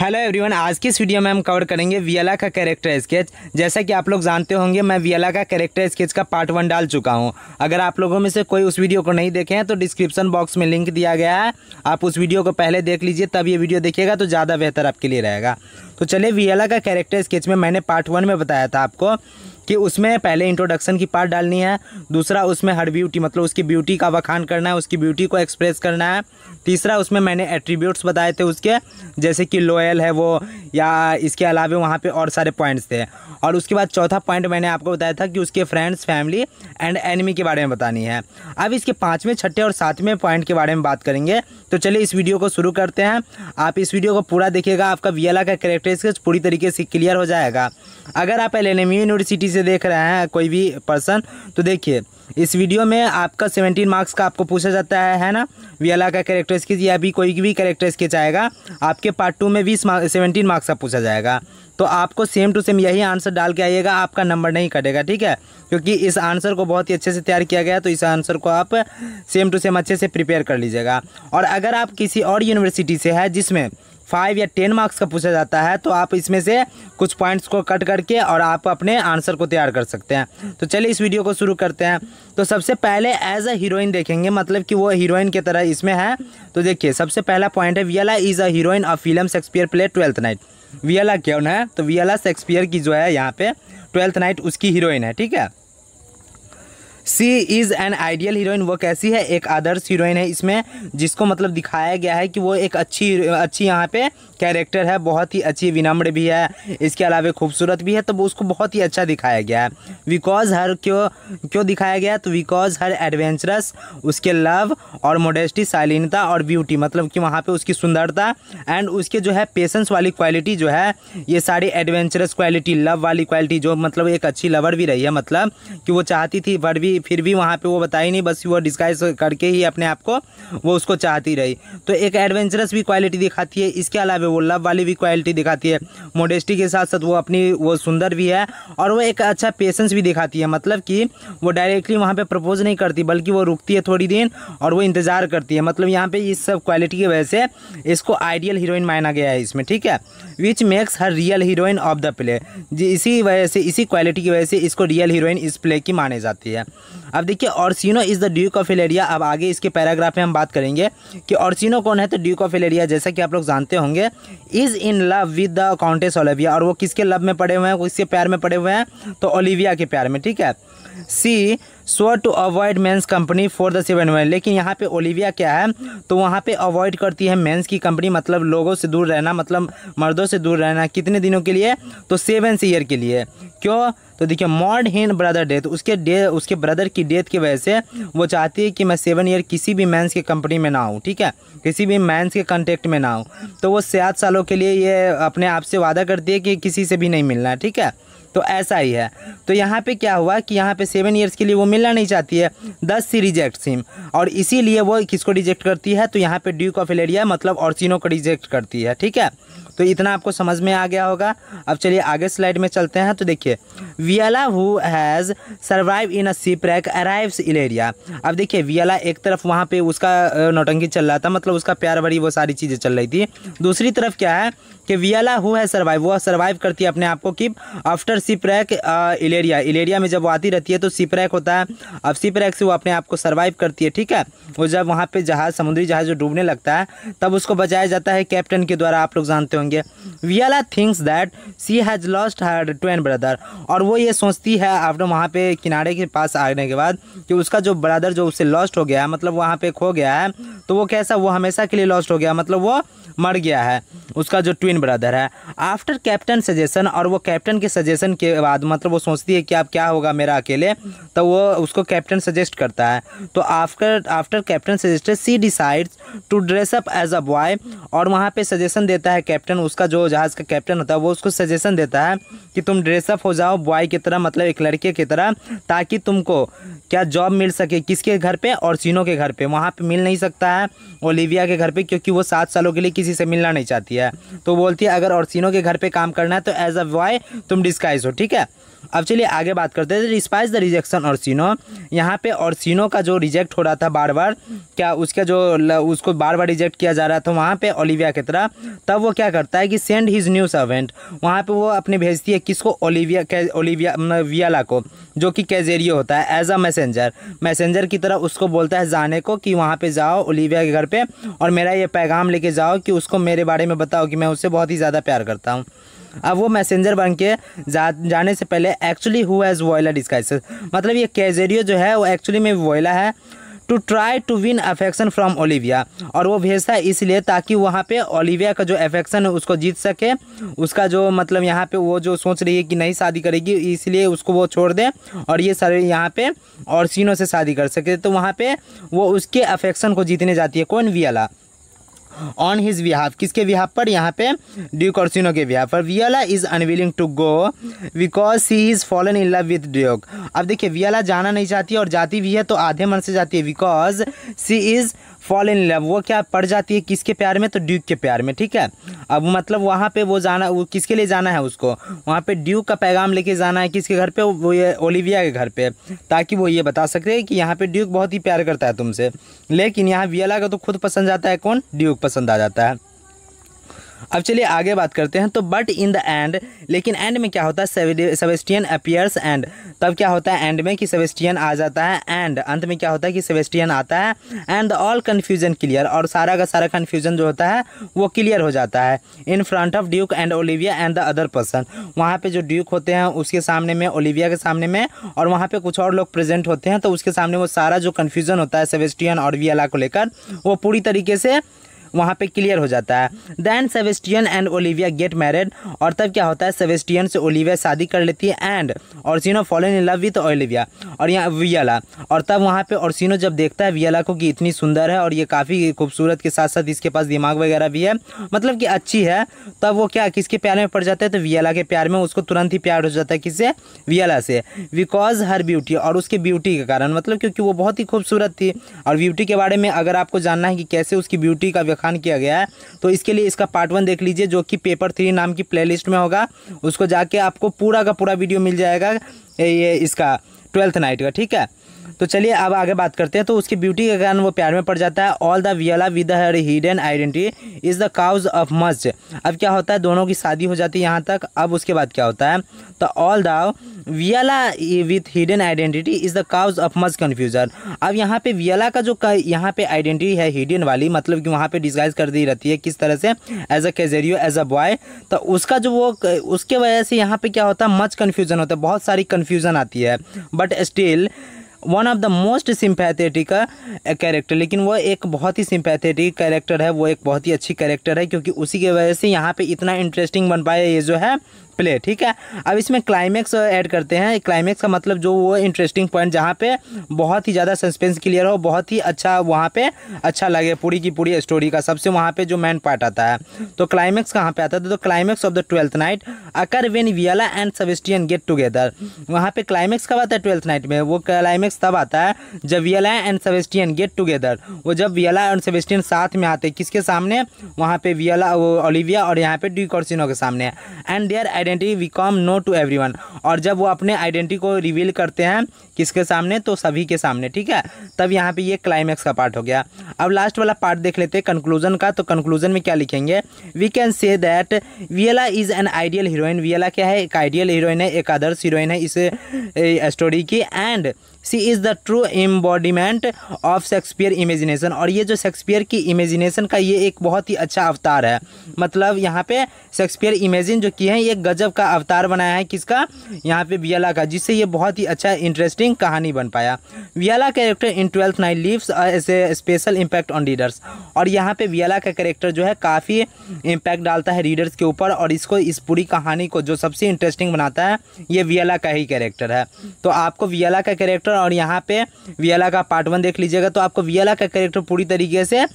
hello everyone आज की इस वीडियो में हम कवर करेंगे वियला का कैरेक्टर स्केच जैसा कि आप लोग जानते होंगे मैं वियला का कैरेक्टर स्केच का पार्ट वन डाल चुका हूं अगर आप लोगों में से कोई उस वीडियो को नहीं देखे हैं तो डिस्क्रिप्शन बॉक्स में लिंक दिया गया है आप उस वीडियो को पहले देख लीजिए तब ये वीडियो देखिएगा तो ज़्यादा बेहतर आपके लिए रहेगा तो चलिए वियला का कैरेक्टर स्केच में मैंने पार्ट वन में बताया था आपको कि उसमें पहले इंट्रोडक्शन की पार्ट डालनी है दूसरा उसमें हर ब्यूटी मतलब उसकी ब्यूटी का वखान करना है उसकी ब्यूटी को एक्सप्रेस करना है तीसरा उसमें मैंने एट्रीब्यूट्स बताए थे उसके जैसे कि लोयल है वो या इसके अलावा वहाँ पर और सारे पॉइंट्स थे और उसके बाद चौथा पॉइंट मैंने आपको बताया था कि उसके फ्रेंड्स फैमिली एंड एनिमी के बारे में बतानी है अब इसके पाँचवें छठे और सातवें पॉइंट के बारे में बात करेंगे तो चलिए इस वीडियो को शुरू करते हैं आप इस वीडियो को पूरा देखिएगा आपका वीएला का कैरेक्टर पूरी तरीके से क्लियर हो जाएगा अगर आप एल यूनिवर्सिटी से देख रहे हैं कोई भी पर्सन तो देखिए इस वीडियो में आपका सेवेंटीन मार्क्स का आपको पूछा जाता है है ना वियला का कैरेक्टर स्केच या भी कोई भी कैरेक्टर स्केच आएगा आपके पार्ट टू में भी सेवेंटीन मार्क्स का पूछा जाएगा तो आपको सेम टू सेम यही आंसर डाल के आइएगा आपका नंबर नहीं कटेगा ठीक है क्योंकि इस आंसर को बहुत ही अच्छे से तैयार किया गया तो इस आंसर को आप सेम टू सेम अच्छे से प्रिपेयर कर लीजिएगा और अगर आप किसी और यूनिवर्सिटी से है जिसमें फाइव या टेन मार्क्स का पूछा जाता है तो आप इसमें से कुछ पॉइंट्स को कट करके और आप अपने आंसर को तैयार कर सकते हैं तो चलिए इस वीडियो को शुरू करते हैं तो सबसे पहले एज अ हीरोइन देखेंगे मतलब कि वो हीरोइन की तरह इसमें है तो देखिए सबसे पहला पॉइंट है Viola is a heroine of film Shakespeare play Twelfth Night Viola क्यों है तो वियला शेक्सपियर की जो है यहाँ पे ट्वेल्थ नाइट उसकी हीरोइन है ठीक है she is an ideal heroine वो कैसी है एक आदर्श हीरोइन है इसमें जिसको मतलब दिखाया गया है कि वो एक अच्छी अच्छी यहाँ पे कैरेक्टर है बहुत ही अच्छी विनम्र भी है इसके अलावा खूबसूरत भी है तो उसको बहुत ही अच्छा दिखाया गया है बिकॉज हर क्यों क्यों दिखाया गया तो बिकॉज हर एडवेंचरस उसके लव और मोडेस्टी शालीनता और ब्यूटी मतलब कि वहाँ पे उसकी सुंदरता एंड उसके जो है पेशेंस वाली क्वालिटी जो है ये सारी एडवेंचरस क्वालिटी लव वाली क्वालिटी जो मतलब एक अच्छी लवर भी रही है मतलब कि वो चाहती थी बट भी फिर भी वहाँ पे वो बताई नहीं बस वो डिस्काइज करके ही अपने आप को वो उसको चाहती रही तो एक एडवेंचरस भी क्वालिटी दिखाती है इसके अलावा वो लव वाली भी क्वालिटी दिखाती है मोडेस्टी के साथ साथ वो अपनी वो सुंदर भी है और वो एक अच्छा पेशेंस भी दिखाती है मतलब कि वो डायरेक्टली वहाँ पर प्रपोज नहीं करती बल्कि वो रुकती है थोड़ी दिन और वो इंतज़ार करती है मतलब यहाँ पर इस सब क्वालिटी की वजह से इसको आइडियल हीरोइन माना गया है इसमें ठीक है which makes her real heroine of the play इसी वजह से इसी क्वालिटी की वजह से इसको रियल हीरोइन इस प्ले की माने जाती है अब देखिए Orsino is the duke of Illyria अब आगे इसके पैराग्राफ में हम बात करेंगे कि ऑर्सिनो कौन है तो ड्यूक ऑफ एलेरिया जैसा कि आप लोग जानते होंगे is in love with the countess Olivia और वो किसके लव में पड़े हुए हैं किसके प्यार में पड़े हुए हैं तो ओलिविया के प्यार में ठीक है she so to avoid men's company for the seven one लेकिन यहाँ पे ओलिविया क्या है तो वहाँ पे अवॉइड करती है मेंस की कंपनी मतलब लोगों से दूर रहना मतलब मर्दों से दूर रहना कितने दिनों के लिए तो सेवन ईयर के लिए क्यों तो देखिए मॉड हिन ब्रदर डेथ उसके डे उसके ब्रदर की डेथ की वजह से वो चाहती है कि मैं सेवन ईयर किसी भी मैंस के कंपनी में ना हूँ ठीक है किसी भी मैंस के कंटेक्ट में ना हूँ तो वो सात सालों के लिए ये अपने आप से वादा करती है कि किसी से भी नहीं मिलना ठीक है तो ऐसा ही है तो यहाँ पे क्या हुआ कि यहाँ पे सेवन ईयर्स के लिए वो मिलना नहीं चाहती है दस सी रिजेक्ट सिम और इसीलिए वो किसको रिजेक्ट करती है तो यहाँ पे ड्यूक ऑफ एलेरिया मतलब ऑर्सिनो को रिजेक्ट करती है ठीक है तो इतना आपको समझ में आ गया होगा अब चलिए आगे स्लाइड में चलते हैं तो देखिए Viola who has survive in a shipwreck in Illyria अब देखिए वियला एक तरफ वहाँ पे उसका नोटंकी चल रहा था मतलब उसका प्यार भरी वो सारी चीज़ें चल रही थी दूसरी तरफ क्या है कि वियला हु है सर्वाइव वो सर्वाइव करती है अपने आप को कि आफ्टर सीप्रैक इलेरिया इलेरिया में जब वो आती रहती है तो सीप्रैक होता है अब सीप्रैक से वो अपने आप को सर्वाइव करती है ठीक है वो जब वहाँ पे जहाज़ समुद्री जहाज़ जो डूबने लगता है तब उसको बचाया जाता है कैप्टन के द्वारा आप लोग जानते होंगे होंगे Viola thinks that she has lost her twin brother और वो ये सोचती है आफ्टर वहाँ पे किनारे के पास आने के बाद कि उसका जो ब्रदर जो उससे लॉस्ट हो गया है मतलब वहाँ पे खो गया है तो वो कैसा वो हमेशा के लिए लॉस्ट हो गया मतलब वो मर गया है उसका जो ट्विन ब्रदर है आफ्टर कैप्टन सजेशन और वो कैप्टन के सजेशन के बाद मतलब वो सोचती है कि आप क्या होगा मेरा अकेले तो वो उसको कैप्टन सजेस्ट करता है तो after after captain suggested she decides to dress up as a boy और वहाँ पे सजेशन देता है कैप्टन कैप्टन उसका जो जहाज़ का कैप्टन होता है वो उसको सजेशन देता है कि तुम ड्रेसअप हो जाओ बॉय की तरह मतलब एक लड़के की तरह ताकि तुमको क्या जॉब मिल सके किसके घर पे और सीनो के घर पे वहाँ पे मिल नहीं सकता है ओलिविया के घर पे क्योंकि वो सात सालों के लिए किसी से मिलना नहीं चाहती है तो बोलती है अगर और के घर पर काम करना है तो एज अ बॉय तुम डिस्काइज हो ठीक है अब चलिए आगे बात करते हैं रिस्पाइज द रिजेक्शन ऑर्सिनो यहाँ पे ऑर्सिनो का जो रिजेक्ट हो रहा था बार बार क्या उसका जो उसको बार बार रिजेक्ट किया जा रहा था वहाँ पे ओलिविया की तरह तब वो क्या करता है कि सेंड हिज न्यू सर्वेंट वहाँ पे वो अपने भेजती है किसको ओलिविया ओलिविया वियाला को जो कि कैजेरियो होता है एज अ मैसेंजर मैसेंजर की तरह उसको बोलता है जाने को कि वहाँ पे जाओ ओलिविया के घर पर और मेरा ये पैगाम लेके जाओ कि उसको मेरे बारे में बताओ कि मैं उससे बहुत ही ज़्यादा प्यार करता हूँ अब वो मैसेंजर बन के जा, जाने से पहले एक्चुअली हुआ एज वोयला डिस्काइसेस मतलब ये कैजेरियो जो है वो एक्चुअली में Viola has to try to win affection from Olivia और वो भेजता है इसलिए ताकि वहाँ पे ओलिविया का जो अफेक्शन है उसको जीत सके उसका जो मतलब यहाँ पे वो जो सोच रही है कि नहीं शादी करेगी इसलिए उसको वो छोड़ दे और ये सारे यहाँ पे और सीनों से शादी कर सके तो वहाँ पे वो उसके अफेक्शन को जीतने जाती है कौन वियाला ऑन हिज विहाफ किसके विहाफ पर यहाँ पे ड्यूक ड्यूकॉर्सिनो के विहाफ पर Viola is unwilling to go because she is fallen in love with Duke अब देखिए वियला जाना नहीं चाहती और जाती भी है तो आधे मन से जाती है because she is fall in love वो क्या पड़ जाती है किसके प्यार में तो ड्यूक के प्यार में ठीक है अब मतलब वहाँ पे वो जाना वो किसके लिए जाना है उसको वहाँ पे ड्यूक का पैगाम लेके जाना है किसके घर पे वो ये ओलिविया के घर पे ताकि वो ये बता सके कि यहाँ पे ड्यूक बहुत ही प्यार करता है तुमसे लेकिन यहाँ वियला का तो खुद पसंद आता है कौन ड्यूक पसंद आ जाता है अब चलिए आगे बात करते हैं तो बट इन द एंड लेकिन एंड में क्या होता है सेवेस्टियन अपियर्स एंड तब क्या होता है एंड में कि सेवेस्टियन आ जाता है एंड अंत में क्या होता है कि सेवेस्टियन आता है एंड ऑल कन्फ्यूजन क्लियर और सारा का सारा कन्फ्यूजन जो होता है वो क्लियर हो जाता है in front of Duke and Olivia and the other person वहाँ पर जो ड्यूक होते हैं उसके सामने में ओलिविया के सामने में और वहाँ पर कुछ और लोग प्रेजेंट होते हैं तो उसके सामने वो सारा जो कन्फ्यूजन होता है सेवेस्टियन और वियला को लेकर वो पूरी तरीके से वहाँ पे क्लियर हो जाता है then Sebastian and Olivia get married और तब क्या होता है सेवेस्टियन से ओलिविया शादी कर लेती है and Orsino fallen in love with Olivia और यहाँ वियला और तब वहाँ पे औरसिनो जब देखता है वियला को कि इतनी सुंदर है और ये काफ़ी खूबसूरत के साथ साथ इसके पास दिमाग वगैरह भी है मतलब कि अच्छी है तब वो क्या किसके प्यार में पड़ जाता है तो वियला के प्यार में उसको तुरंत ही प्यार हो जाता है किससे वियला से बिकॉज हर ब्यूटी और उसके ब्यूटी के कारण मतलब क्योंकि वो बहुत ही खूबसूरत थी और ब्यूटी के बारे में अगर आपको जानना है कि कैसे उसकी ब्यूटी का आसान किया गया है तो इसके लिए इसका पार्ट वन देख लीजिए जो कि पेपर थ्री नाम की प्लेलिस्ट में होगा उसको जाके आपको पूरा का पूरा वीडियो मिल जाएगा ये इसका ट्वेल्थ नाइट का ठीक है तो चलिए अब आगे बात करते हैं तो उसकी ब्यूटी के कारण वो प्यार में पड़ जाता है all the Viola with her hidden identity is the cause of much अब क्या होता है दोनों की शादी हो जाती है यहाँ तक अब उसके बाद क्या होता है तो all the Viola with hidden identity is the cause of much confusion अब यहाँ पे वियला का जो यहाँ पे आइडेंटिटी है हिडन वाली मतलब कि वहाँ पे डिस्गाइज कर दी रहती है किस तरह से as a Cesario as a boy तो उसका जो वो उसके वजह से यहाँ पे क्या होता है मच कन्फ्यूज़न होता है बहुत सारी कन्फ्यूज़न आती है but still one of the most sympathetic character लेकिन वो एक बहुत ही सिंपैथेटिक कैरेक्टर है वो एक बहुत ही अच्छी कैरेक्टर है क्योंकि उसी की वजह से यहाँ पे इतना इंटरेस्टिंग बन पाया ये जो है प्ले ठीक है अब इसमें क्लाइमेक्स ऐड uh, करते हैं क्लाइमैक्स का मतलब जो वो इंटरेस्टिंग पॉइंट जहाँ पे बहुत ही ज़्यादा सस्पेंस क्लियर हो बहुत ही अच्छा वहाँ पे अच्छा लगे पूरी की पूरी स्टोरी का सबसे वहाँ पे जो मेन पार्ट आता है तो क्लाइमैक्स कहाँ पे आता था तो climax of the Twelfth Night occur when Viola and Sebastian get together वहाँ पे क्लाइमैक्स कब आता है ट्वेल्थ नाइट में वो क्लाइमैक्स तब आता है जब Viola and Sebastian get together वो जब वियला एंड सबेस्टियन साथ में आते किसके सामने वहाँ पे वियला ओलिविया और यहाँ पे डी के सामने and their identity become known to every और जब वो अपने आइडेंटिटी को रिवील करते हैं किसके सामने तो सभी के सामने ठीक है तब यहाँ पे ये क्लाइमैक्स का पार्ट हो गया अब लास्ट वाला पार्ट देख लेते हैं कंक्लूजन का तो कंक्लूजन में क्या लिखेंगे we can say that Viola is an ideal heroine Viola क्या है एक आइडियल हीरोइन है एक आदर्श हीरोइन है इस स्टोरी की and she is the true embodiment of Shakespeare imagination और ये जो शेक्सपियर की इमेजिनेशन का ये एक बहुत ही अच्छा अवतार है मतलब यहाँ पे शेक्सपियर इमेजिन जो किए हैं ये गजब का अवतार बनाया है किसका यहाँ पे वियला का जिससे ये बहुत ही अच्छा इंटरेस्टिंग कहानी बन पाया Viola character in Twelfth Night leaves as a special impact on readers और यहाँ पे वियला का कैरेक्टर जो है काफ़ी इम्पैक्ट डालता है रीडर्स के ऊपर और इसको इस पूरी कहानी को जो सबसे इंटरेस्टिंग बनाता है ये वियला का ही कैरेक्टर है तो आपको वियला का कैरेक्टर और यहाँ पे वियला का पार्ट वन देख लीजिएगा तो आपको वियला का कैरेक्टर पूरी तरीके से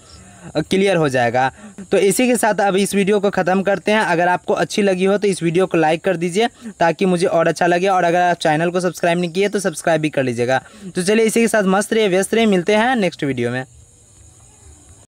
क्लियर हो जाएगा तो इसी के साथ अब इस वीडियो को ख़त्म करते हैं अगर आपको अच्छी लगी हो तो इस वीडियो को लाइक कर दीजिए ताकि मुझे और अच्छा लगे और अगर आप चैनल को सब्सक्राइब नहीं किए तो सब्सक्राइब भी कर लीजिएगा तो चलिए इसी के साथ मस्त रहिए व्यस्त रहिए मिलते हैं नेक्स्ट वीडियो में